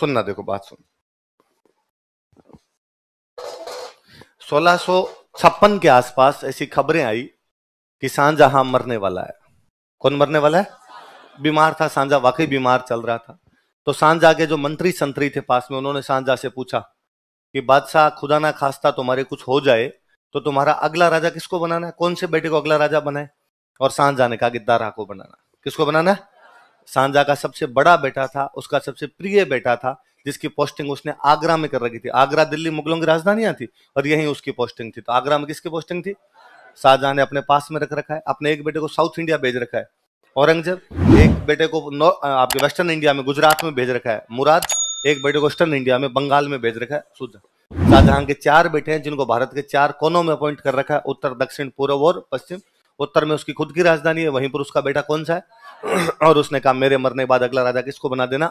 सुनना देखो बात सुन सोलह छप्पन के आसपास ऐसी खबरें आई कि सांझा हाँ मरने वाला है कौन मरने वाला है बीमार था सांझा वाकई बीमार चल रहा था तो सांझा के जो मंत्री संतरी थे पास में उन्होंने सांझा से पूछा कि बादशाह खुदा ना खास्ता तुम्हारे कुछ हो जाए तो तुम्हारा अगला राजा किसको बनाना है कौन से बेटे को अगला राजा बनाए और सांझा ने कहा कि दारा को बनाना किसको बनाना है सांझा का सबसे बड़ा बेटा था उसका सबसे प्रिय बेटा था जिसकी पोस्टिंग उसने आगरा में कर रखी थी आगरा दिल्ली मुगलों की राजधानियां थी और यही उसकी पोस्टिंग थी तो आगरा में किसकी पोस्टिंग थी शाहजहां ने अपने पास में रख रखा है अपने एक बेटे को साउथ इंडिया भेज रखा है औरंगजेब एक बेटे को आपके वेस्टर्न इंडिया में गुजरात में भेज रखा है मुराद एक बेटे को वेस्टर्न इंडिया में बंगाल में भेज रखा है शुद्ध शाहजहां के चार बेटे हैं जिनको भारत के चार कोनों में अपॉइंट कर रखा है उत्तर दक्षिण पूर्व और पश्चिम उत्तर में उसकी खुद की राजधानी है वहीं पर उसका बेटा कौन सा है और उसने कहा मेरे मरने के बाद अगला राजा किसको बना देना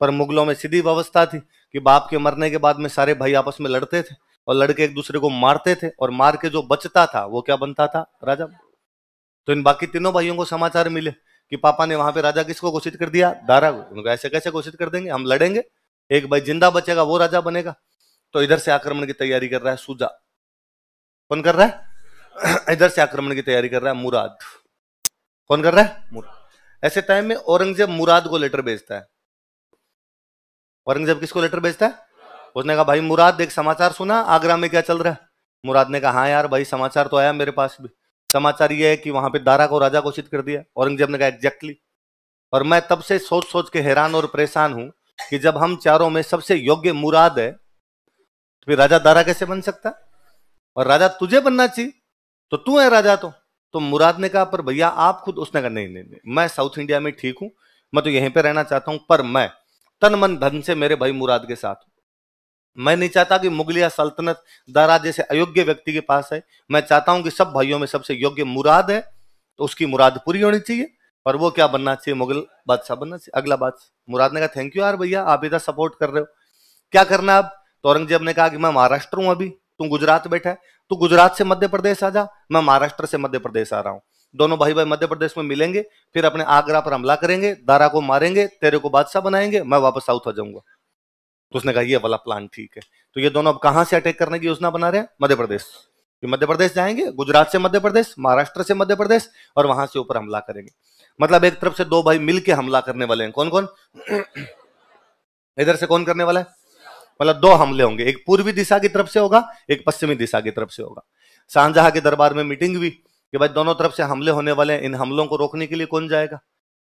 पर मुगलों में सीधी व्यवस्था थी कि बाप के मरने के बाद में सारे भाई आपस में लड़ते थे और लड़के एक दूसरे को मारते थे और मार के जो बचता था वो क्या बनता था राजा तो इन बाकी तीनों भाइयों को समाचार मिले कि पापा ने वहां पे राजा किसको घोषित कर दिया दारा को उनको ऐसे कैसे घोषित कर देंगे हम लड़ेंगे एक भाई जिंदा बचेगा वो राजा बनेगा तो इधर से आक्रमण की तैयारी कर रहा है सूजा कौन कर रहा है इधर से आक्रमण की तैयारी कर रहा है मुराद कौन कर रहा है ऐसे टाइम में औरंगजेब मुराद को लेटर भेजता है औरंगजेब किसको लेटर भेजता है उसने कहा भाई मुराद एक समाचार सुना आगरा में क्या चल रहा है मुराद ने कहा हाँ यार भाई समाचार तो आया मेरे पास भी समाचार ये है कि वहां पे दारा को राजा घोषित कर दिया औरंगजेब ने कहा एग्जैक्टली और मैं तब से सोच सोच के हैरान और परेशान हूं कि जब हम चारों में सबसे योग्य मुराद है तो फिर राजा दारा कैसे बन सकता और राजा तुझे बनना चाहिए तो तू है राजा तो तो मुराद ने कहा पर भैया आप खुद उसने कहा नहीं नहीं नहीं मैं साउथ इंडिया में ठीक हूँ मैं तो यहीं पे रहना चाहता हूँ पर मैं तन मन धन से मेरे भाई मुराद के साथ मैं नहीं चाहता कि मुगलिया सल्तनत दारा जैसे अयोग्य व्यक्ति के पास है मैं चाहता हूं कि सब भाइयों में सबसे योग्य मुराद है तो उसकी मुराद पूरी होनी चाहिए और वो क्या बनना चाहिए मुगल बादशाह बनना चाहिए अगला बादशाह मुराद ने कहा थैंक यू यार भैया आप इधर सपोर्ट कर रहे हो क्या करना अब तो औरंगजेब ने कहा कि मैं महाराष्ट्र हूं अभी तुम गुजरात बैठा है तू गुजरात से मध्य प्रदेश आ जा मैं महाराष्ट्र से मध्य प्रदेश आ रहा हूँ दोनों भाई भाई मध्य प्रदेश में मिलेंगे फिर अपने आगरा पर हमला करेंगे दारा को मारेंगे तेरे को बादशाह बनाएंगे मैं वापस साउथ आ जाऊंगा तो उसने कहा ये वाला प्लान ठीक है तो ये दोनों अब कहां से अटैक करने की योजना बना रहे हैं मध्य प्रदेश मध्य प्रदेश जाएंगे गुजरात से मध्य प्रदेश महाराष्ट्र से मध्य प्रदेश और वहां से ऊपर हमला करेंगे मतलब एक तरफ से दो भाई मिलकर हमला करने वाले हैं कौन कौन इधर से कौन करने वाला है मतलब दो हमले होंगे एक पूर्वी दिशा की तरफ से होगा एक पश्चिमी दिशा की तरफ से होगा शाहजहां के दरबार में मीटिंग हुई कि भाई दोनों तरफ से हमले होने वाले हैं इन हमलों को रोकने के लिए कौन जाएगा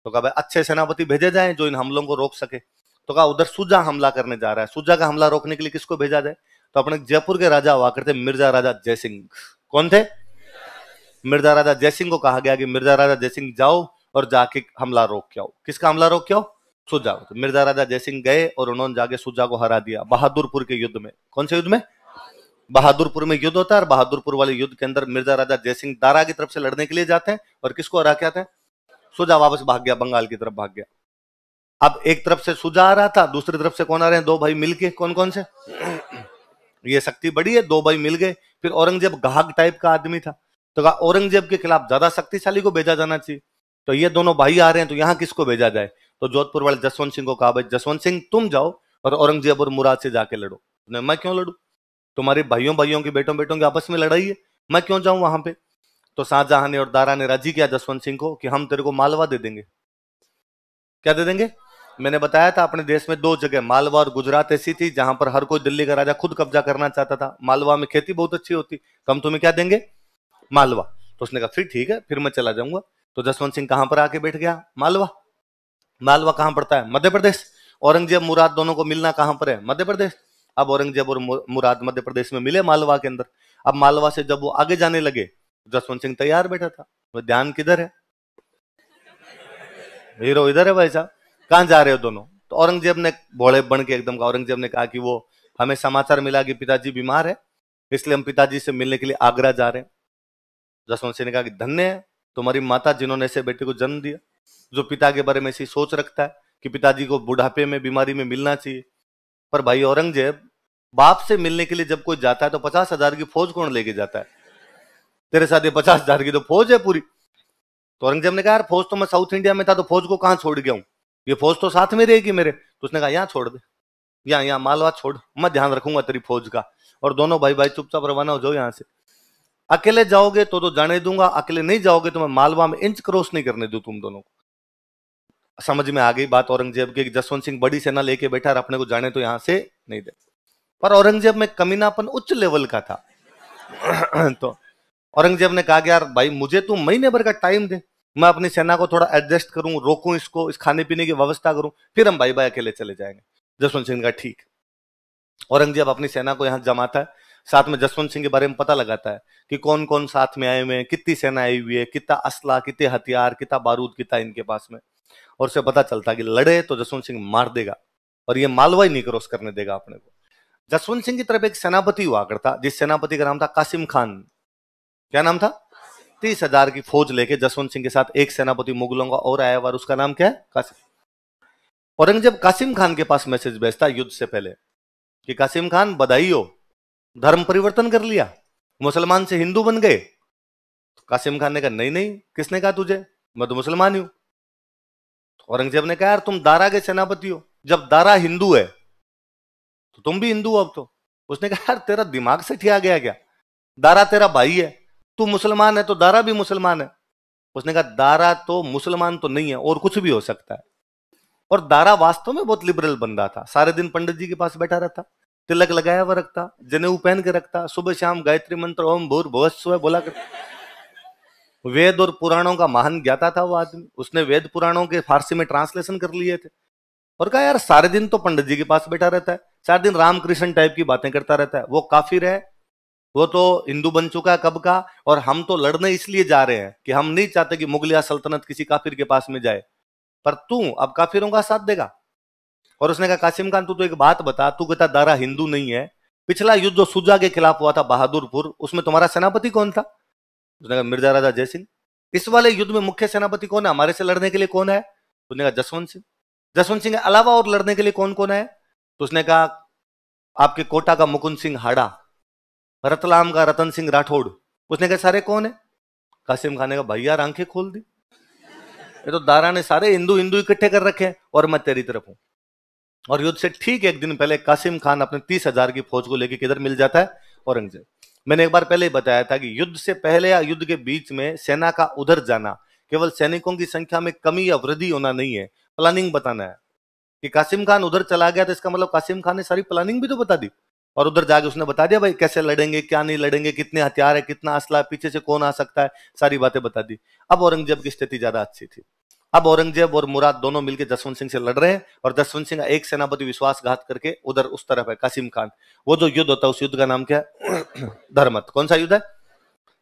तो कहा भाई अच्छे सेनापति भेजे जाए जो इन हमलों को रोक सके तो कहा उधर सुजा हमला करने जा रहा है सुजा का हमला रोकने के लिए किसको भेजा जाए तो अपने जयपुर के राजा हुआ करते मिर्जा राजा जयसिंह कौन थे मिर्जा राजा जयसिंह को कहा गया कि मिर्जा राजा जयसिंह जाओ और जाके हमला रोक के आओ किसका हमला रोक के आओ सुजा तो मिर्जा राजा जयसिंह गए और उन्होंने जाके सुजा को हरा दिया बहादुरपुर के युद्ध में कौन से युद्ध में बहादुरपुर में युद्ध होता है और बहादुरपुर वाले युद्ध के अंदर मिर्जा राजा जयसिंह दारा की तरफ से लड़ने के लिए जाते हैं और किसको हरा के आते हैं सुजा वापस भाग गया बंगाल की तरफ भाग गया अब एक तरफ से सुजा आ रहा था दूसरी तरफ से कौन आ रहे हैं दो भाई मिल के कौन कौन से ये शक्ति बड़ी है दो भाई मिल गए फिर औरंगजेब गाहक टाइप का आदमी था तो कहा औरंगजेब के खिलाफ ज्यादा शक्तिशाली को भेजा जाना चाहिए तो ये दोनों भाई आ रहे हैं तो यहाँ किसको भेजा जाए तो जोधपुर वाले जसवंत सिंह को कहा भाई जसवंत सिंह तुम जाओ और औरंगजेब और मुराद से जाके लड़ो तो मैं क्यों लड़ू तुम्हारे भाइयों भाइयों के बेटों बेटों की आपस में लड़ाई है मैं क्यों जाऊं वहां पे तो शाहजहां ने और दारा ने राजी किया जसवंत सिंह को कि हम तेरे को मालवा दे देंगे क्या दे देंगे मैंने बताया था अपने देश में दो जगह मालवा और गुजरात ऐसी थी जहां पर हर कोई दिल्ली का राजा खुद कब्जा करना चाहता था मालवा में खेती बहुत अच्छी होती तो हम तुम्हें क्या देंगे मालवा तो उसने कहा फिर ठीक है फिर मैं चला जाऊंगा तो जसवंत सिंह कहां पर आके बैठ गया मालवा मालवा कहाँ पड़ता है मध्य प्रदेश औरंगजेब मुराद दोनों को मिलना कहां पर है मध्य प्रदेश अब औरंगजेब और मुराद मध्य प्रदेश में मिले मालवा के अंदर अब मालवा से जब वो आगे जाने लगे जसवंत सिंह तैयार बैठा था वो ध्यान किधर है हीरो इधर है भाई साहब कहाँ जा रहे हो दोनों तो औरंगजेब ने भोड़े बन के एकदम औरंगजेब ने कहा कि वो हमें समाचार मिला कि पिताजी बीमार है इसलिए हम पिताजी से मिलने के लिए आगरा जा रहे हैं जसवंत सिंह ने कहा कि धन्य है तुम्हारी माता जिन्होंने ऐसे बेटे को जन्म दिया जो पिता के बारे में ऐसी सोच रखता है कि पिताजी को बुढ़ापे में बीमारी में मिलना चाहिए पर भाई औरंगजेब बाप से मिलने के लिए जब कोई जाता है तो पचास हजार की फौज कौन लेके जाता है तेरे साथ ये पचास हजार की तो फौज है पूरी तो औरंगजेब ने कहा यार फौज तो मैं साउथ इंडिया में था तो फौज को कहाँ छोड़ गया हूँ ये फौज तो साथ में रहेगी मेरे तो उसने कहा यहाँ छोड़ दे यहाँ यहाँ मालवा छोड़ मैं ध्यान रखूंगा तेरी फौज का और दोनों भाई भाई चुपचाप रवाना हो जाओ यहाँ से अकेले जाओगे तो तो जाने दूंगा अकेले नहीं जाओगे तो मैं मालवा में इंच क्रॉस नहीं करने दू तुम दोनों को समझ में आ गई बात औरंगजेब की जसवंत सिंह बड़ी सेना लेके बैठा अपने को जाने तो यहां से नहीं दे पर औरंगजेब में कमीनापन उच्च लेवल का था तो औरंगजेब ने कहा कि यार भाई मुझे तू तो महीने भर का टाइम दे मैं अपनी सेना को थोड़ा एडजस्ट करूं रोकूं इसको इस खाने पीने की व्यवस्था करूं फिर हम भाई भाई अकेले चले जाएंगे जसवंत सिंह का ठीक औरंगजेब अपनी सेना को यहाँ जमाता है साथ में जसवंत सिंह के बारे में पता लगाता है कि कौन कौन साथ में आए हुए हैं कितनी सेना आई हुई है कितना असला कितने हथियार कितना बारूद कितना इनके पास में और उसे पता चलता कि लड़े तो जसवंत सिंह मार देगा और ये मालवा ही नहीं क्रॉस करने देगा अपने को जसवंत सिंह की तरफ एक सेनापति हुआ करता जिस सेनापति का नाम था कासिम खान क्या नाम था तीस हजार की फौज लेके जसवंत सिंह के साथ एक सेनापति मुगलों का और आया हुआ उसका नाम क्या है कासिम औरंगजेब कासिम खान के पास मैसेज भेजता युद्ध से पहले कि कासिम खान बधाई हो धर्म परिवर्तन कर लिया मुसलमान से हिंदू बन गए कासिम खान ने कहा नहीं नहीं किसने कहा तुझे मैं तो मुसलमान ही तो औरंगजेब ने कहा यार तुम दारा के सेनापति हो जब दारा हिंदू है तो तुम भी हिंदू हो अब तो उसने कहा यार तेरा दिमाग से ठिया गया क्या दारा तेरा भाई है तू मुसलमान है तो दारा भी मुसलमान है उसने कहा दारा तो मुसलमान तो नहीं है और कुछ भी हो सकता है और दारा वास्तव में बहुत लिबरल बंदा था सारे दिन पंडित जी के पास बैठा रहता तिलक लगाया हुआ रखता जनेऊ पहन के रखता सुबह शाम गायत्री मंत्र ओम भूर भुवस्व बोला करता वेद और पुराणों का महान ज्ञाता था वो आदमी उसने वेद पुराणों के फारसी में ट्रांसलेशन कर लिए थे और कहा यार सारे दिन तो पंडित जी के पास बैठा रहता है चार दिन रामकृष्ण टाइप की बातें करता रहता है वो काफिर है वो तो हिंदू बन चुका है कब का और हम तो लड़ने इसलिए जा रहे हैं कि हम नहीं चाहते कि मुगलिया सल्तनत किसी काफिर के पास में जाए पर तू अब काफिरों का साथ देगा और उसने कहा कासिम खान तू तो एक बात बता तू कहता दारा हिंदू नहीं है पिछला युद्ध जो सुजा के खिलाफ हुआ था बहादुरपुर उसमें तुम्हारा सेनापति कौन था उसने कहा मिर्जा राजा जय सिंह इस वाले युद्ध में मुख्य सेनापति कौन है हमारे से लड़ने के लिए कौन है उसने कहा जसवंत सिंह जसवंत सिंह के अलावा और लड़ने के लिए कौन कौन है तो उसने कहा आपके कोटा का मुकुंद सिंह हाड़ा रतलाम का रतन सिंह राठौड़ उसने कहा सारे कौन है कासिम खान ने कहा भाई आंखें खोल दी ये तो दारा ने सारे हिंदू हिंदू इकट्ठे कर रखे हैं और मैं तेरी तरफ हूं और युद्ध से ठीक एक दिन पहले कासिम खान अपने तीस हजार की फौज को लेकर किधर मिल जाता है औरंगजेब मैंने एक बार पहले ही बताया था कि युद्ध से पहले या युद्ध के बीच में सेना का उधर जाना केवल सैनिकों की संख्या में कमी या वृद्धि होना नहीं है प्लानिंग बताना है कि कासिम खान उधर चला गया तो इसका मतलब कासिम खान ने सारी प्लानिंग भी तो बता दी और उधर जाके उसने बता दिया भाई कैसे लड़ेंगे क्या नहीं लड़ेंगे कितने हथियार है कितना असला है पीछे से कौन आ सकता है सारी बातें बता दी अब औरंगजेब की स्थिति ज्यादा अच्छी थी अब औरंगजेब और मुराद दोनों मिलकर जसवंत सिंह से लड़ रहे हैं और जसवंत सिंह का एक सेनापति विश्वासघात करके उधर उस तरफ है कासिम खान वो जो युद्ध होता है उस युद्ध का नाम क्या धर्मत कौन सा युद्ध है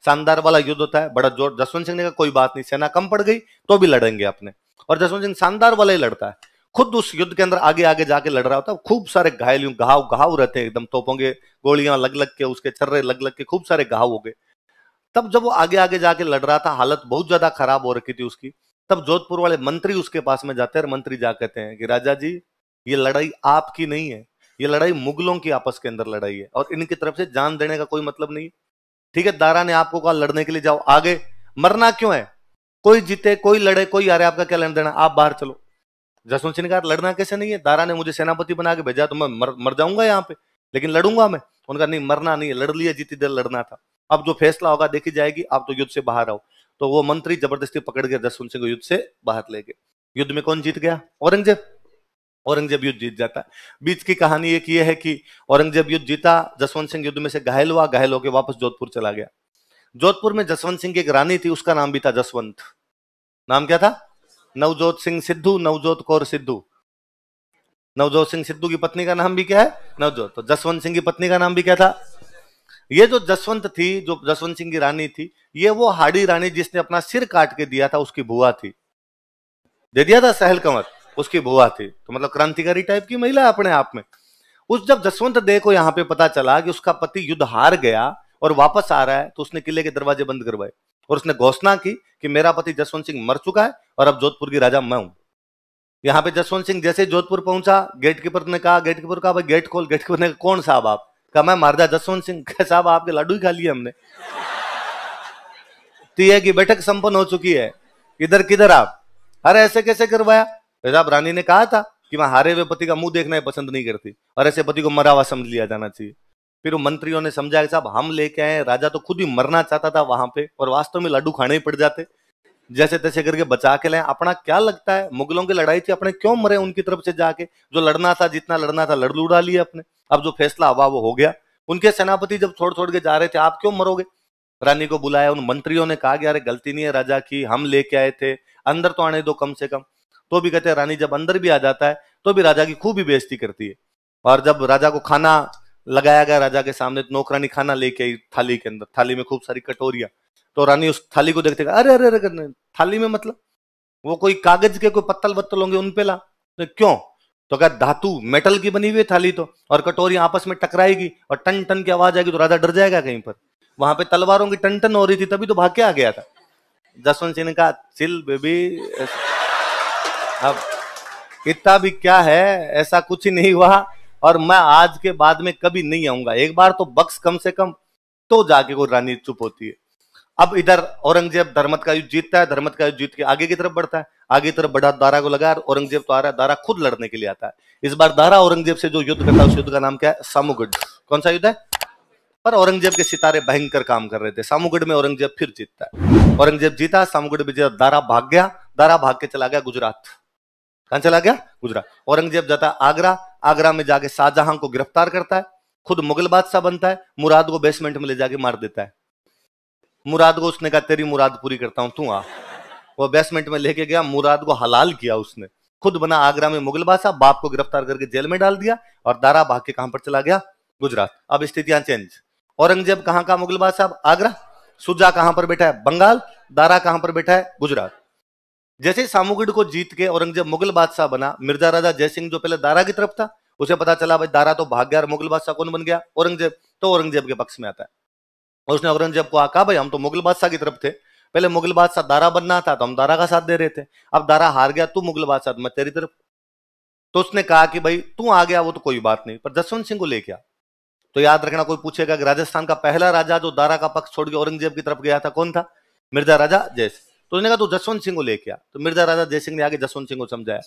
शानदार वाला युद्ध होता है बड़ा जोर जसवंत सिंह ने कहा कोई बात नहीं सेना कम पड़ गई तो भी लड़ेंगे अपने और जसवंत सिंह शानदार वाला ही लड़ता है खुद उस युद्ध के अंदर आगे आगे जाके लड़ रहा होता है खूब सारे घायल घाव घाव रहते हैं एकदम तोपों के गोलियां लग लग के उसके छर्रे लग लग के खूब सारे घाव हो गए तब जब वो आगे आगे जाके लड़ रहा था हालत बहुत ज्यादा खराब हो रखी थी उसकी तब जोधपुर वाले मंत्री उसके पास में जाते हैं और मंत्री जा कहते हैं कि राजा जी ये लड़ाई आपकी नहीं है ये लड़ाई मुगलों की आपस के अंदर लड़ाई है और इनकी तरफ से जान देने का कोई मतलब नहीं ठीक है दारा ने आपको कहा लड़ने के लिए जाओ आगे मरना क्यों है कोई जीते कोई लड़े कोई आ रहे आपका क्या लेना देना आप बाहर चलो जसवंत सिंह कहा लड़ना कैसे नहीं है दारा ने मुझे सेनापति बना के भेजा तो मैं मर, मर जाऊंगा यहाँ पे लेकिन लड़ूंगा मैं उनका नहीं मरना नहीं है लड़ लिया जीती देर लड़ना था अब जो फैसला होगा देखी जाएगी आप तो युद्ध से बाहर आओ तो वो मंत्री जबरदस्ती पकड़ के जसवंत सिंह को युद्ध से बाहर ले गए युद्ध में कौन जीत गया औरंगजेब औरंगजेब युद्ध जीत जाता है बीच की कहानी एक ये है कि औरंगजेब युद्ध जीता जसवंत सिंह युद्ध में से घायल हुआ घायल होकर वापस जोधपुर चला गया जोधपुर में जसवंत सिंह की एक रानी थी उसका नाम भी था जसवंत नाम क्या था नवजोत सिंह सिद्धू नवजोत कौर सिद्धू नवजोत सिंह सिद्धू की पत्नी का नाम भी क्या है नवजोत तो जसवंत सिंह की पत्नी का नाम भी क्या था ये जो जसवंत थी जो जसवंत सिंह की रानी थी ये वो हाड़ी रानी जिसने अपना सिर काट के दिया था उसकी बुआ थी दे दिया था सहल कंवर उसकी बुआ थी तो मतलब क्रांतिकारी टाइप की महिला अपने आप में उस जब जसवंत दे को यहाँ पे पता चला कि उसका पति युद्ध हार गया और वापस आ रहा है तो उसने किले के दरवाजे बंद करवाए और उसने घोषणा की कि मेरा पति जसवंत सिंह मर चुका है और अब जोधपुर की राजा मैं हूं यहाँ पे जसवंत सिंह जैसे जोधपुर पहुंचा गेट कीपर ने कहा गेट कीपर कहा भाई गेट खोल गेट कीपर ने कहा कौन साहब आप कहा मैं मारदा जसवंत सिंह साहब आपके लाडू ही खा लिए हमने तो यह की बैठक संपन्न हो चुकी है इधर किधर आप अरे ऐसे कैसे करवाया तो साहब रानी ने कहा था कि मैं हारे हुए पति का मुंह देखना ही पसंद नहीं करती और ऐसे पति को मरा हुआ समझ लिया जाना चाहिए फिर मंत्रियों ने समझाया साहब हम लेके आए राजा तो खुद ही मरना चाहता था वहां पे और वास्तव में लड्डू खाने ही पड़ जाते जैसे तैसे करके बचा के लाए अपना क्या लगता है मुगलों की लड़ाई थी अपने क्यों मरे उनकी तरफ से जाके जो लड़ना था जितना लड़ना था लड़ लुड़ा लिया अपने अब जो फैसला हुआ वो हो गया उनके सेनापति जब छोड़ छोड़ के जा रहे थे आप क्यों मरोगे रानी को बुलाया उन मंत्रियों ने कहा कि अरे गलती नहीं है राजा की हम लेके आए थे अंदर तो आने दो कम से कम तो भी कहते रानी जब अंदर भी आ जाता है तो भी राजा की खूब ही बेइज्जती करती है और जब राजा को खाना लगाया गया राजा के सामने तो नौकरानी खाना लेके आई थाली के अंदर थाली में खूब सारी कटोरिया तो रानी उस थाली को देखते अरे अरे अरे थाली में मतलब वो कोई कागज के कोई पत्तल वत्तल होंगे उन पे ला तो क्यों तो अगर धातु मेटल की बनी हुई थाली तो और कटोरी आपस में टकराएगी और टन टन की आवाज आएगी तो राजा डर जाएगा कहीं पर वहां पे तलवारों की टन टन हो रही थी तभी तो भाग के आ गया था जसवंत सिंह ने कहा चिल बेबी अब इतना भी क्या है ऐसा कुछ ही नहीं हुआ और मैं आज के बाद में कभी नहीं आऊंगा एक बार तो बक्स कम से कम तो जाके कोई रानी चुप होती है अब इधर औरंगजेब धर्मत का युद्ध जीतता है धर्मत का युद्ध जीत के आगे की तरफ बढ़ता है आगे की तरफ बढ़ा दारा को लगा औरंगजेब तो आ रहा है दारा खुद लड़ने के लिए आता है इस बार दारा औरंगजेब से जो युद्ध करता है उस युद्ध का नाम क्या है सामुगढ़ कौन सा युद्ध है पर औरंगजेब के सितारे भयंकर काम कर रहे थे सामुगढ़ में औरंगजेब फिर जीतता है औरंगजेब जीता सामुगढ़ में जीता दारा भाग गया दारा भाग के चला गया गुजरात कहां चला गया गुजरात औरंगजेब जाता है आगरा आगरा में जाके शाहजहां को गिरफ्तार करता है खुद मुगल बादशाह बनता है मुराद को बेसमेंट में ले जाके मार देता है मुराद को उसने कहा तेरी मुराद पूरी करता हूँ तू आ वो बेसमेंट में लेके गया मुराद को हलाल किया उसने खुद बना आगरा में मुगल बादशाह बाप को गिरफ्तार करके जेल में डाल दिया और दारा भाग के कहां पर चला गया गुजरात अब स्थितियां चेंज औरंगजेब कहां का मुगल बादशाह आगरा सुजा कहां पर बैठा है बंगाल दारा कहां पर बैठा है गुजरात जैसे सामुगढ़ को जीत के औरंगजेब मुगल बादशाह बना मिर्जा राजा जयसिंह जो पहले दारा की तरफ था उसे पता चला भाई दारा तो भाग गया और मुगल बादशाह कौन बन गया औरंगजेब तो औरंगजेब के पक्ष में आता है और उसने औरंगजेब को कहा भाई हम तो मुगल बादशाह की तरफ थे पहले मुगल बादशाह दारा बनना था तो हम दारा का साथ दे रहे थे अब दारा हार गया तू मुगल बादशाह मैं तेरी तरफ तो उसने कहा कि भाई तू आ गया वो तो कोई बात नहीं पर जसवंत सिंह को ले गया तो याद रखना कोई पूछेगा कि राजस्थान का पहला राजा जो दारा का पक्ष छोड़ के औरंगजेब की तरफ गया था कौन था मिर्जा राजा जयसिंह तो उसने कहा तू जसवंत सिंह को ले गया तो मिर्जा राजा जयसिंह ने आगे जसवंत सिंह को समझाया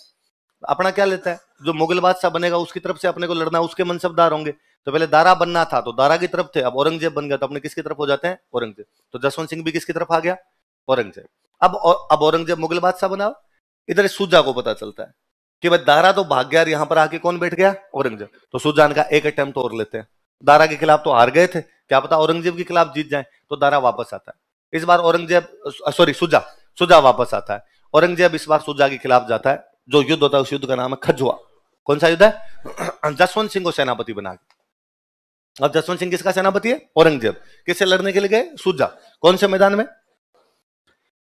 अपना क्या लेता है जो मुगल बादशाह बनेगा उसकी तरफ से अपने को लड़ना उसके मनसबदार होंगे तो पहले दारा बनना था तो दारा की तरफ थे अब औरंगजेब बन गया तो अपने किसकी तरफ हो जाते हैं औरंगजेब तो जसवंत सिंह भी किसकी तरफ आ गया औरंगजेब अब और, अब औरंगजेब मुगल बादशाह बना इधर सूजा को पता चलता है कि भाई दारा तो भाग गया यहां पर आके कौन बैठ गया औरंगजेब तो सुजान का एक अटेम्प्ट और लेते हैं दारा के खिलाफ तो हार गए थे क्या पता औरंगजेब के खिलाफ जीत जाए तो दारा वापस आता है इस बार औरंगजेब सॉरी सुजा सुजा वापस आता है औरंगजेब इस बार सुजा के खिलाफ जाता है जो युद्ध होता है उस युद्ध का नाम है खजुआ कौन सा युद्ध है जसवंत सिंह को सेनापति बना अब जसवंत सिंह किसका सेनापति है औरंगजेब किससे लड़ने के लिए गए सूजा कौन से मैदान में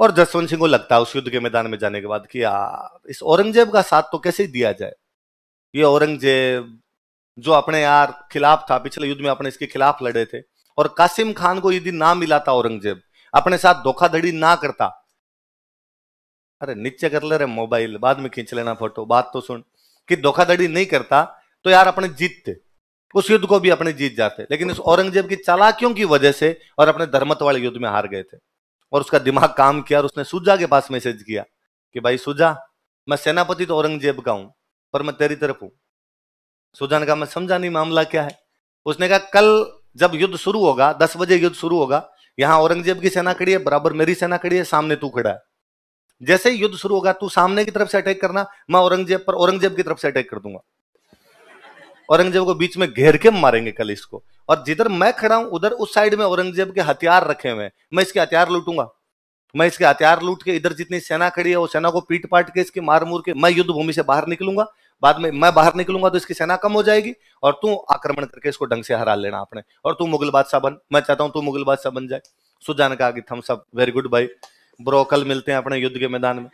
और जसवंत सिंह को लगता है उस युद्ध के मैदान में जाने के बाद कि यार इस औरंगजेब का साथ तो कैसे दिया जाए ये औरंगजेब जो अपने यार खिलाफ था पिछले युद्ध में अपने इसके खिलाफ लड़े थे और कासिम खान को यदि ना मिला था औरंगजेब अपने साथ धोखाधड़ी ना करता अरे नीचे कर ले रहे मोबाइल बाद में खींच लेना फोटो बात तो सुन कि धोखाधड़ी नहीं करता तो यार अपने जीतते उस युद्ध को भी अपने जीत जाते लेकिन इस औरंगजेब की चालाकियों की वजह से और अपने धर्मत वाले युद्ध में हार गए थे और उसका दिमाग काम किया और उसने सुजा के पास मैसेज किया कि भाई सुजा मैं सेनापति तो औरंगजेब का हूं पर मैं तेरी तरफ हूं सुजा ने कहा मैं समझा नहीं मामला क्या है उसने कहा कल जब युद्ध शुरू होगा दस बजे युद्ध शुरू होगा यहां औरंगजेब की सेना खड़ी है बराबर मेरी सेना खड़ी है सामने तू खड़ा है जैसे ही युद्ध शुरू होगा तू सामने की तरफ से अटैक करना मैं औरंगजेब पर औरंगजेब की तरफ से अटैक कर दूंगा औरंगजेब को बीच में घेर के मारेंगे कल इसको और जिधर मैं खड़ा हूं उधर उस साइड में औरंगजेब के हथियार रखे हुए हैं मैं इसके हथियार लूटूंगा मैं इसके हथियार लूट के इधर जितनी सेना खड़ी है वो सेना को पीट पाट के इसके मार मूर के मैं युद्ध भूमि से बाहर निकलूंगा बाद में मैं बाहर निकलूंगा तो इसकी सेना कम हो जाएगी और तू आक्रमण करके इसको ढंग से हरा लेना आपने और तू मुगल बादशाह बन मैं चाहता हूँ तू मुगल बादशाह बन जाए सुजान का आगे हम सब वेरी गुड भाई ब्रोकल मिलते हैं अपने युद्ध के मैदान में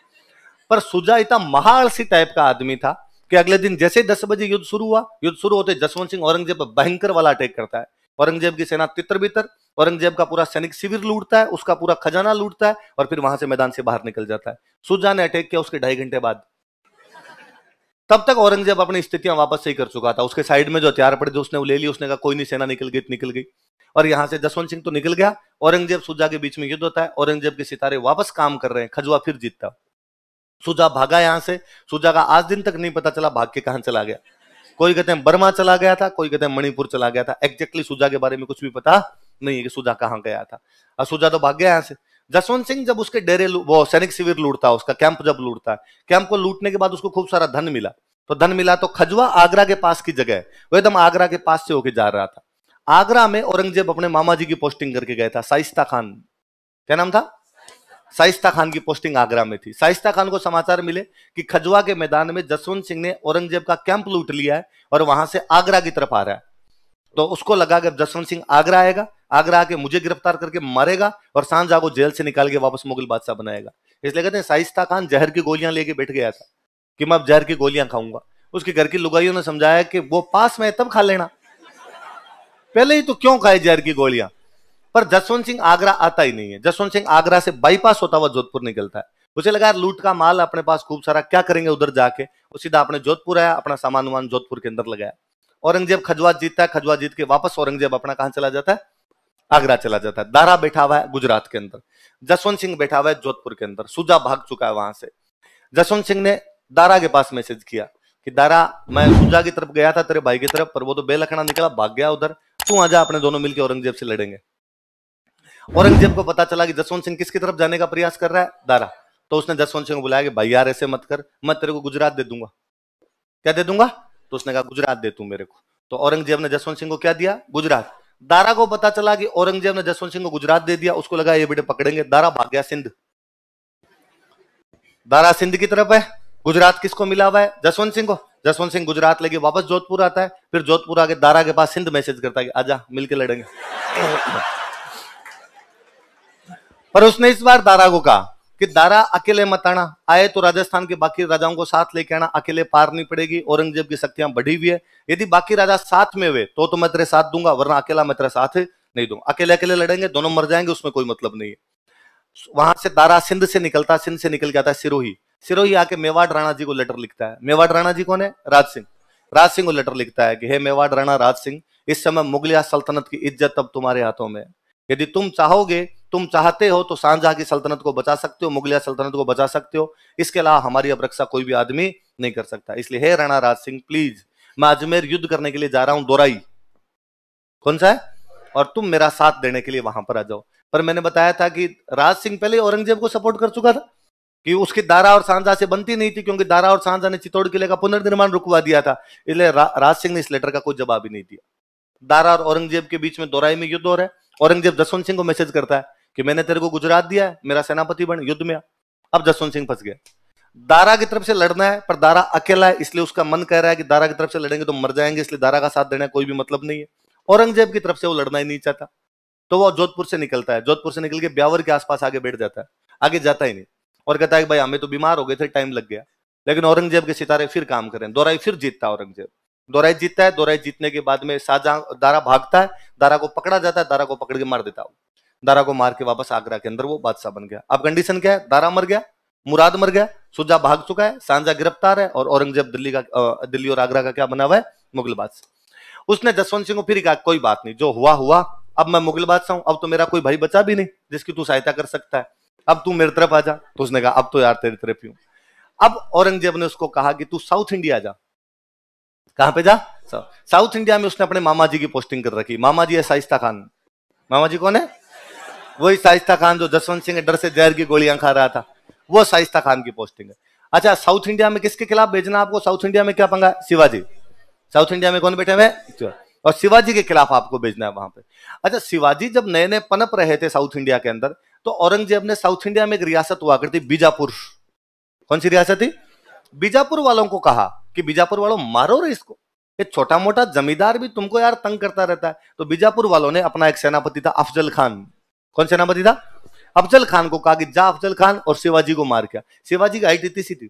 पर सुजा इतना महाअसी टाइप का आदमी था कि अगले दिन जैसे दस बजे युद्ध शुरू हुआ युद्ध शुरू होते जसवंत सिंह औरंगजेब भयंकर वाला अटैक करता है औरंगजेब की सेना तितर बितर औरंगजेब का पूरा सैनिक शिविर लूटता है उसका पूरा खजाना लूटता है और फिर वहां से मैदान से बाहर निकल जाता है सुजा ने अटैक किया उसके ढाई घंटे बाद तब तक औरंगजेब अपनी स्थितियां वापस सही कर चुका था उसके साइड में जो हथियार पड़े थे उसने वो ले लिया उसने कहा कोई नहीं सेना निकल गई निकल गई और यहां से जसवंत सिंह तो निकल गया औरंगजेब सुजा के बीच में युद्ध होता है औरंगजेब के सितारे वापस काम कर रहे हैं खजुआ फिर जीतता सुजा भागा यहां से सुजा का आज दिन तक नहीं पता चला भाग के कहाँ चला गया कोई कहते हैं बर्मा चला गया था कोई कहते हैं मणिपुर चला गया था एग्जैक्टली सुजा के बारे में कुछ भी पता नहीं है कि सुजा कहां गया था और सुजा तो भाग गया यहाँ से जसवंत सिंह जब उसके डेरे वो सैनिक शिविर लूटता उसका कैंप जब लूटता कैंप को लूटने के बाद उसको खूब सारा धन मिला तो धन मिला तो खजवा आगरा के पास की जगह है वो एकदम आगरा के पास से होके जा रहा था आगरा में औरंगजेब अपने मामा जी की पोस्टिंग करके गया था साइस्ता खान क्या नाम था साइस्ता खान की पोस्टिंग आगरा में थी साइस्ता खान को समाचार मिले कि खजवा के मैदान में जसवंत सिंह ने औरंगजेब का कैंप लूट लिया है और वहां से आगरा की तरफ आ रहा है तो उसको लगा कि जसवंत सिंह आगरा आएगा आगरा आके मुझे गिरफ्तार करके मारेगा और सांझा को जेल से निकाल के वापस मुगल बादशाह बनाएगा इसलिए कहते हैं साइस्ता खान जहर की गोलियां लेके बैठ गया था कि मैं अब जहर की गोलियां खाऊंगा उसके घर की लुगाइयों ने समझाया कि वो पास में है तब खा लेना पहले ही तो क्यों खाए जहर की गोलियां पर जसवंत सिंह आगरा आता ही नहीं है जसवंत सिंह आगरा से बाईपास होता हुआ जोधपुर निकलता है उसे लगा लूट का माल अपने पास खूब सारा क्या करेंगे उधर जाके वो सीधा अपने जोधपुर आया अपना सामान वामान जोधपुर के अंदर लगाया औरंगजेब खजवा जीतता है खजवा जीत के वापस औरंगजेब अपना कहाँ चला जाता है आगरा चला जाता है दारा बैठा हुआ है गुजरात के अंदर जसवंत सिंह बैठा हुआ है जोधपुर के अंदर सुजा भाग चुका है वहां से जसवंत सिंह ने दारा के पास मैसेज किया कि दारा मैं सुजा की तरफ गया था तेरे भाई की तरफ पर वो तो बेलखना निकला भाग गया उधर तू जा अपने दोनों मिलकर औरंगजेब से लड़ेंगे औरंगजेब को पता चला कि जसवंत सिंह किसकी तरफ जाने का प्रयास कर रहा है दारा तो उसने जसवंत सिंह को बुलाया कि भाई यार ऐसे मत कर मैं तेरे को गुजरात दे दूंगा क्या दे दूंगा तो उसने कहा गुजरात दे तू मेरे को तो औरंगजेब ने जसवंत सिंह को क्या दिया गुजरात दारा को पता चला कि औरंगजेब ने जसवंत सिंह को गुजरात दे दिया उसको लगा ये बेटे पकड़ेंगे दारा भाग गया सिंध दारा सिंध की तरफ है गुजरात किसको मिला हुआ है जसवंत सिंह को जसवंत सिंह गुजरात लेके वापस जोधपुर आता है फिर जोधपुर आके दारा के पास सिंध मैसेज करता है आजा मिलके लड़ेंगे पर उसने इस बार दारा को कहा कि दारा अकेले मत आना आए तो राजस्थान के बाकी राजाओं को साथ लेके आना अकेले पार नहीं पड़ेगी औरंगजेब की शक्तियां बढ़ी हुई है यदि बाकी राजा साथ में हुए तो तो मैं तेरे साथ दूंगा वरना अकेला मैं तेरे साथ नहीं दूंगा अकेले अकेले लड़ेंगे दोनों मर जाएंगे उसमें कोई मतलब नहीं है वहां से दारा सिंध से निकलता सिंध से निकल जाता है सिरोही सिरोही आके मेवाड़ राणा जी को लेटर लिखता है मेवाड़ राणा जी कौन है राज सिंह राज सिंह को लेटर लिखता है कि हे मेवाड़ राणा राज सिंह इस समय मुगलिया सल्तनत की इज्जत अब तुम्हारे हाथों में यदि तुम चाहोगे तुम चाहते हो तो सांझा की सल्तनत को बचा सकते हो मुगलिया सल्तनत को बचा सकते हो इसके अलावा हमारी अब रक्षा कोई भी आदमी नहीं कर सकता इसलिए हे राणा राज सिंह प्लीज मैं अजमेर युद्ध करने के लिए जा रहा हूं दोराई कौन सा है और तुम मेरा साथ देने के लिए वहां पर आ जाओ पर मैंने बताया था कि राज सिंह पहले औरंगजेब को सपोर्ट कर चुका था कि उसकी दारा और सांझा से बनती नहीं थी क्योंकि दारा और सांझा ने चित्तौड़ किले का पुनर्निर्माण रुकवा दिया था इसलिए रा, राज सिंह ने इस लेटर का कोई जवाब ही नहीं दिया दारा और औरंगजेब के बीच में दोराई में युद्ध हो रहा है औरंगजेब जसवंत सिंह को मैसेज करता है कि मैंने तेरे को गुजरात दिया है मेरा सेनापति बन युद्ध में अब जसवंत सिंह फंस गया दारा की तरफ से लड़ना है पर दारा अकेला है इसलिए उसका मन कह रहा है कि दारा की तरफ से लड़ेंगे तो मर जाएंगे इसलिए दारा का साथ देने का कोई भी मतलब नहीं है औरंगजेब की तरफ से वो लड़ना ही नहीं चाहता तो वो जोधपुर से निकलता है जोधपुर से निकल के ब्यावर के आसपास आगे बैठ जाता है आगे जाता ही नहीं और कहता है भाई हमें तो बीमार हो गए थे टाइम लग गया लेकिन औरंगजेब के सितारे फिर काम करें दोराई फिर जीतता औरंगजेब दोराई जीतता है दोराई जीतने के बाद में शाहजहां दारा भागता है दारा को पकड़ा जाता है दारा को पकड़ के मार देता है दारा को मार के वापस आगरा के अंदर वो बादशाह बन गया अब कंडीशन क्या है दारा मर गया मुराद मर गया सुजा भाग चुका है सांझा गिरफ्तार है और औरंगजेब दिल्ली का दिल्ली और आगरा का क्या बना हुआ है मुगल बादशाह उसने जसवंत सिंह को फिर कहा कोई बात नहीं जो हुआ हुआ अब मैं मुगल बादशाह हूं अब तो मेरा कोई भाई बचा भी नहीं जिसकी तू सहायता कर सकता है अब तू मेरी तरफ आ जा तो उसने कहा अब तो यार तेरी तरफ ही अब औरंगजेब ने उसको कहा कि तू साउथ इंडिया जा कहां पे जा साउथ इंडिया में उसने अपने मामा जी की पोस्टिंग कर रखी मामा जी है साइस्ता खान मामा जी कौन है वही साइस्ता खान जो जसवंत सिंह डर से जहर की गोलियां खा रहा था वो साइस्ता खान की पोस्टिंग है अच्छा साउथ इंडिया में किसके खिलाफ भेजना आपको साउथ इंडिया में क्या पंगा शिवाजी साउथ इंडिया में कौन बैठे हुए अच्छा। और शिवाजी के खिलाफ आपको भेजना है वहां पे अच्छा शिवाजी जब नए नए पनप रहे थे साउथ इंडिया के अंदर तो औरंगजेब ने साउथ इंडिया में एक रियासत हुआ करती बीजापुर कौन सी रियासत थी बीजापुर वालों को कहा कि बीजापुर वालों मारो रे इसको ये छोटा मोटा जमींदार भी तुमको यार तंग करता रहता है तो बीजापुर वालों ने अपना एक सेनापति था अफजल खान कौन नाम था अफजल खान को कहा कि जा अफजल खान और शिवाजी को मार क्या शिवाजी की हाइट इतनी सी थी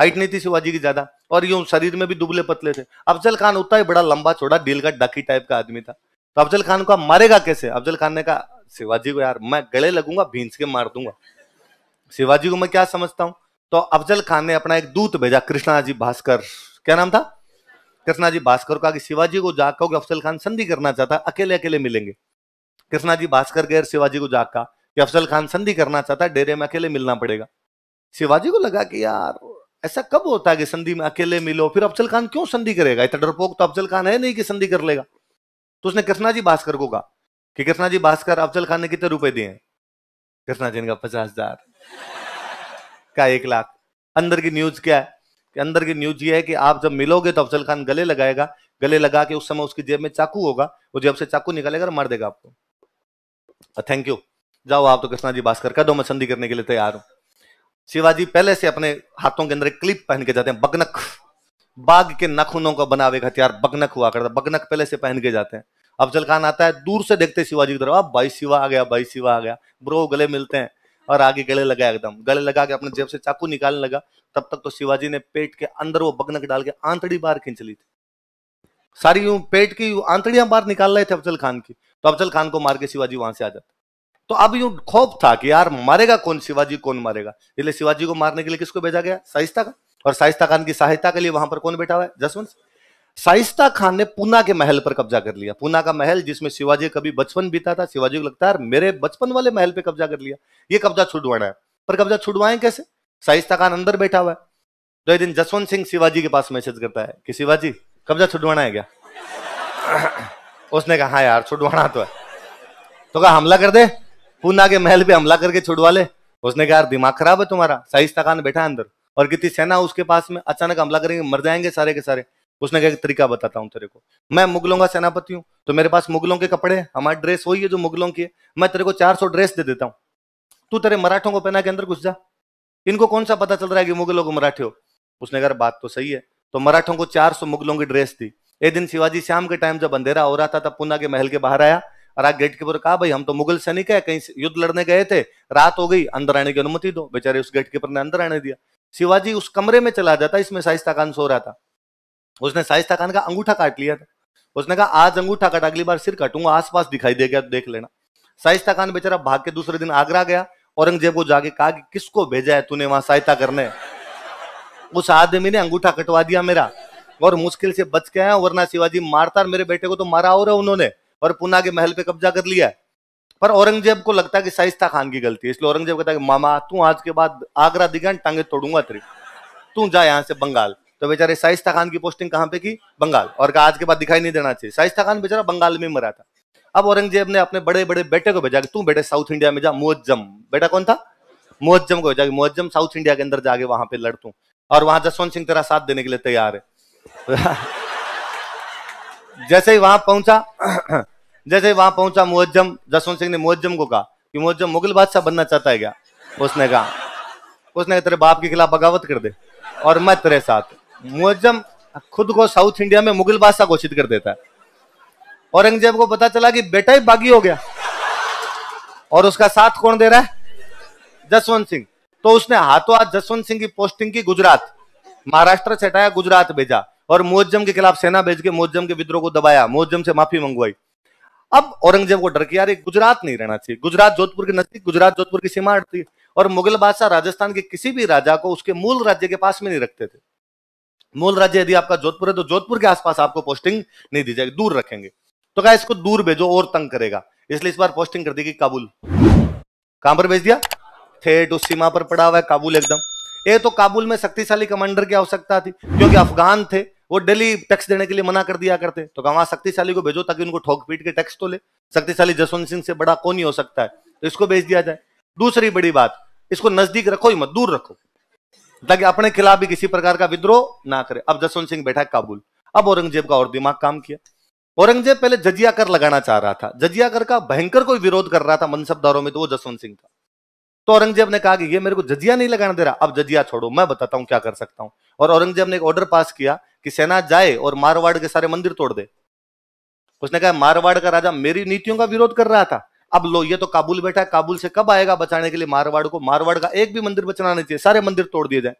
हाइट नहीं थी शिवाजी की ज्यादा और यूं शरीर में भी दुबले पतले थे अफजल खान उतना ही बड़ा लंबा छोड़ा डील का डाकी टाइप का आदमी था तो अफजल खान को मारेगा कैसे अफजल खान ने कहा शिवाजी को यार मैं गले लगूंगा भींच के मार दूंगा शिवाजी को मैं क्या समझता हूँ तो अफजल खान ने अपना एक दूत भेजा कृष्णाजी भास्कर क्या नाम था कृष्णाजी भास्कर कहा कि शिवाजी को जाकर अफजल खान संधि करना चाहता अकेले अकेले मिलेंगे कृष्णा जी भास्कर गैर शिवाजी को जाग का कि अफजल खान संधि करना चाहता है डेरे में अकेले मिलना पड़ेगा शिवाजी को लगा कि यार ऐसा कब होता है कि संधि में अकेले मिलो फिर अफजल खान क्यों संधि करेगा इतना डरपोक तो अफजल खान है नहीं कि संधि कर लेगा तो उसने कृष्णा जी भास्कर को कहा कि कृष्णा जी भास्कर अफजल खान ने कितने रुपए दिए हैं कृष्णा जी ने कहा पचास हजार का एक लाख अंदर की न्यूज क्या है कि अंदर की न्यूज ये है कि आप जब मिलोगे तो अफजल खान गले लगाएगा गले लगा के उस समय उसकी जेब में चाकू होगा वो जेब से चाकू निकालेगा और मार देगा आपको थैंक uh, यू जाओ आप तो कृष्णा जी भास्कर कह दो मैं संधि करने के लिए तैयार हूँ शिवाजी पहले से अपने हाथों के अंदर एक क्लिप पहन के जाते हैं बगनक बाघ के नखूनों का बनावे हुआ एक हथियार बगनक हुआ करता बगनक पहले से पहन के जाते हैं अफजल खान आता है दूर से देखते शिवाजी की तरफ अब भाई शिवा आ गया भाई शिवा आ गया ब्रो गले मिलते हैं और आगे गले लगा एकदम गले लगा के अपने जेब से चाकू निकालने लगा तब तक तो शिवाजी ने पेट के अंदर वो बगनक डाल के आंतड़ी बाहर खींच ली थी सारी पेट की आंतड़ियां बाहर निकाल रहे थे अफजल खान की तो अफजल खान को मार के शिवाजी वहां से आ जाता तो अब यूं खौफ था कि यार मारेगा कौन शिवाजी कौन मारेगा इसलिए शिवाजी को मारने के लिए किसको भेजा गया साइस्ता का और साइस्ता खान की सहायता के लिए वहां पर कौन बैठा हुआ है जसवंत साइस्ता खान ने पूना के महल पर कब्जा कर लिया पूना का महल जिसमें शिवाजी कभी बचपन बीता था शिवाजी को लगता है मेरे बचपन वाले महल पर कब्जा कर लिया ये कब्जा छुड़वाना है पर कब्जा छुड़वाएं कैसे साइस्ता खान अंदर बैठा हुआ है तो एक दिन जसवंत सिंह शिवाजी के पास मैसेज करता है कि शिवाजी कब्जा छुड़वाना है क्या उसने कहा हाँ यार छुड़वाना तो है तो कहा हमला कर दे पूना के महल पे हमला करके छुड़वा ले उसने कहा यार दिमाग खराब है तुम्हारा सहिस्ता खान बैठा अंदर और कितनी सेना उसके पास में अचानक हमला करेंगे मर जाएंगे सारे के सारे उसने कहा तरीका बताता हूँ तेरे को मैं मुगलों का सेनापति हूँ तो मेरे पास मुगलों के कपड़े हमारी ड्रेस वही है जो मुगलों की है मैं तेरे को चार ड्रेस दे देता हूँ तू तेरे मराठों को पहना के अंदर घुस जा इनको कौन सा पता चल रहा है कि मुगलों को मराठे हो उसने कहा बात तो सही है तो मराठों को 400 मुगलों की ड्रेस दी एक दिन शिवाजी शाम के टाइम जब अंधेरा हो रहा था तब पुना के महल के बाहर आया और आग गेट ऊपर कहा भाई हम तो मुगल सैनिक है कहीं युद्ध लड़ने गए थे रात हो गई अंदर आने की अनुमति दो बेचारे उस गेट ऊपर ने अंदर आने दिया शिवाजी उस कमरे में चला जाता इसमें साइस्ता खान सो रहा था उसने साइस्ता खान का अंगूठा काट लिया था उसने कहा आज अंगूठा काट अगली बार सिर काटूंगा आसपास दिखाई देगा गया देख लेना साइस्ता खान बेचारा भाग के दूसरे दिन आगरा गया औरंगजेब को जाके कहा कि किसको भेजा है तूने वहां सहायता करने उस आदमी ने अंगूठा कटवा दिया मेरा और मुश्किल से बच गए हैं वरना शिवाजी मारता मेरे बेटे को तो मारा और है उन्होंने और पुना के महल पे कब्जा कर लिया पर औरंगजेब को लगता है कि साइस्ता खान की गलती है इसलिए औरंगजेब कहता है कि मामा तू आज के बाद आगरा दिखा टांगे तोड़ूंगा तेरी तू जा यहाँ से बंगाल तो बेचारे साइस्ता खान की पोस्टिंग कहाँ पे की बंगाल और कहा आज के बाद दिखाई नहीं देना चाहिए साइस्ता खान बेचारा बंगाल में मरा था अब औरंगजेब ने अपने बड़े बड़े बेटे को भेजा कि तू बेटे साउथ इंडिया में जा मुअज्जम बेटा कौन था मुअज्जम को भेजा कि मुअज्जम साउथ इंडिया के अंदर जाके वहां पे लड़ तू और वहां जसवंत सिंह तेरा साथ देने के लिए तैयार है जैसे ही वहां पहुंचा जैसे ही वहां पहुंचा मुहज्जम जसवंत सिंह ने मुहज्जम को कहा कि मुहज्जम मुगल बादशाह बनना चाहता है क्या उसने कहा उसने कहा तेरे बाप के खिलाफ बगावत कर दे और मैं तेरे साथ मुहज्जम खुद को साउथ इंडिया में मुगल बादशाह घोषित कर देता है औरंगजेब को पता चला कि बेटा ही बागी हो गया और उसका साथ कौन दे रहा है जसवंत सिंह तो उसने हाथों हाथ जसवंत सिंह की पोस्टिंग की गुजरात महाराष्ट्र से हटाया गुजरात भेजा और मोजम के खिलाफ सेना भेज के मोजम के विद्रोह को दबाया मोजम से माफी मंगवाई अब औरंगजेब को डर के यार गुजरात नहीं रहना चाहिए गुजरात जोधपुर के नजदीक गुजरात जोधपुर की सीमा अड़ती और मुगल बादशाह राजस्थान के किसी भी राजा को उसके मूल राज्य के पास में नहीं रखते थे मूल राज्य यदि आपका जोधपुर है तो जोधपुर के आसपास आपको पोस्टिंग नहीं दी जाएगी दूर रखेंगे तो क्या इसको दूर भेजो और तंग करेगा इसलिए इस बार पोस्टिंग कर देगी काबुल कहां पर भेज दिया ठेठ उस सीमा पर पड़ा हुआ है काबुल एकदम ये तो काबुल में शक्तिशाली कमांडर की आवश्यकता थी क्योंकि अफगान थे वो डेली टैक्स देने के लिए मना कर दिया करते तो कहा वहां शक्तिशाली को भेजो ताकि उनको ठोक पीट के टैक्स तो ले शक्तिशाली जसवंत सिंह से बड़ा कौन ही हो सकता है तो इसको भेज दिया जाए दूसरी बड़ी बात इसको नजदीक रखो ही मत दूर रखो ताकि अपने खिलाफ भी किसी प्रकार का विद्रोह ना करे अब जसवंत सिंह बैठा है काबुल अब औरंगजेब का और दिमाग काम किया औरंगजेब पहले जजिया कर लगाना चाह रहा था जजिया कर का भयंकर कोई विरोध कर रहा था मनसबदारों में तो वो जसवंत सिंह था तो औरंगजेब ने कहा कि ये मेरे को जजिया नहीं लगाना दे रहा अब जजिया छोड़ो मैं बताता हूं क्या कर सकता हूं और औरंगजेब ने एक ऑर्डर पास किया कि सेना जाए और मारवाड़ के सारे मंदिर तोड़ दे उसने कहा मारवाड़ का राजा मेरी नीतियों का विरोध कर रहा था अब लो ये तो काबुल बैठा है काबुल से कब आएगा बचाने के लिए मारवाड़ को मारवाड़ का एक भी मंदिर बचाना नहीं चाहिए सारे मंदिर तोड़ दिए जाए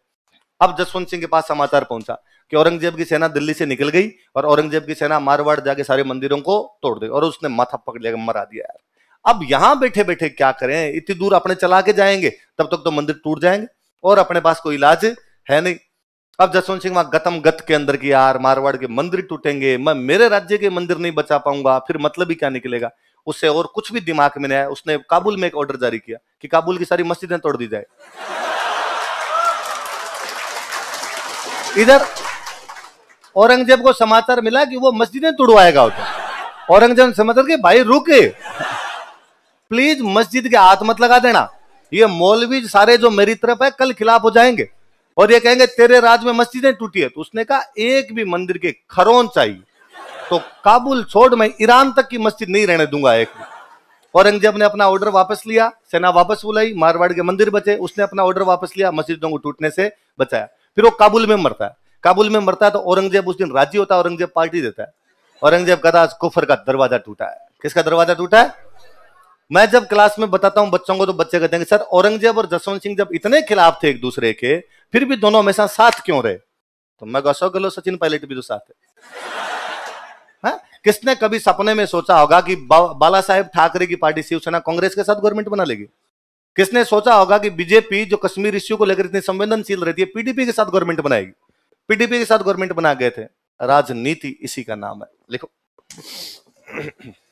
अब जसवंत सिंह के पास समाचार पहुंचा कि औरंगजेब की सेना दिल्ली से निकल गई और औरंगजेब की सेना मारवाड़ जाके सारे मंदिरों को तोड़ दे और उसने माथा पकड़ लिया मरा दिया यार अब यहां बैठे बैठे क्या करें इतनी दूर अपने चला के जाएंगे तब तक तो मंदिर टूट जाएंगे और अपने पास कोई इलाज है नहीं अब जसवंत सिंह वहां गतम गत के अंदर की यार मारवाड़ के मंदिर टूटेंगे मैं मेरे राज्य के मंदिर नहीं बचा पाऊंगा फिर मतलब ही क्या निकलेगा उससे और कुछ भी दिमाग में नहीं उसने काबुल में एक ऑर्डर जारी किया कि काबुल की सारी मस्जिदें तोड़ दी जाए इधर औरंगजेब को समाचार मिला कि वो मस्जिदें तोड़वाएगा उधर औरंगजेब ने समाचार के भाई रुके प्लीज मस्जिद के हाथ मत लगा देना ये मौलवी सारे जो मेरी तरफ है कल खिलाफ हो जाएंगे और ये कहेंगे तेरे राज में मस्जिदें टूटी है तो उसने कहा एक भी मंदिर के खरौन चाहिए तो काबुल छोड़ मैं ईरान तक की मस्जिद नहीं रहने दूंगा एक औरंगजेब ने अपना ऑर्डर वापस लिया सेना वापस बुलाई मारवाड़ के मंदिर बचे उसने अपना ऑर्डर वापस लिया मस्जिदों को टूटने से बचाया फिर वो काबुल में मरता है काबुल में मरता है तो औरंगजेब उस दिन राजी होता है औरंगजेब पार्टी देता है औरंगजेब कदाज कुफर का दरवाजा टूटा है किसका दरवाजा टूटा है मैं जब क्लास में बताता हूं बच्चों को तो बच्चे कहते हैं सर औरंगजेब और जसवंत सिंह जब इतने खिलाफ थे एक दूसरे के फिर भी दोनों हमेशा साथ क्यों रहे तो मैं अशोक गहलोत सचिन पायलट भी तो साथ है हा? किसने कभी सपने में सोचा होगा कि बा, बाला साहेब ठाकरे की पार्टी शिवसेना कांग्रेस के साथ गवर्नमेंट बना लेगी किसने सोचा होगा कि बीजेपी जो कश्मीर इश्यू को लेकर इतनी संवेदनशील रहती है पीडीपी के साथ गवर्नमेंट बनाएगी पीडीपी के साथ गवर्नमेंट बना गए थे राजनीति इसी का नाम है लिखो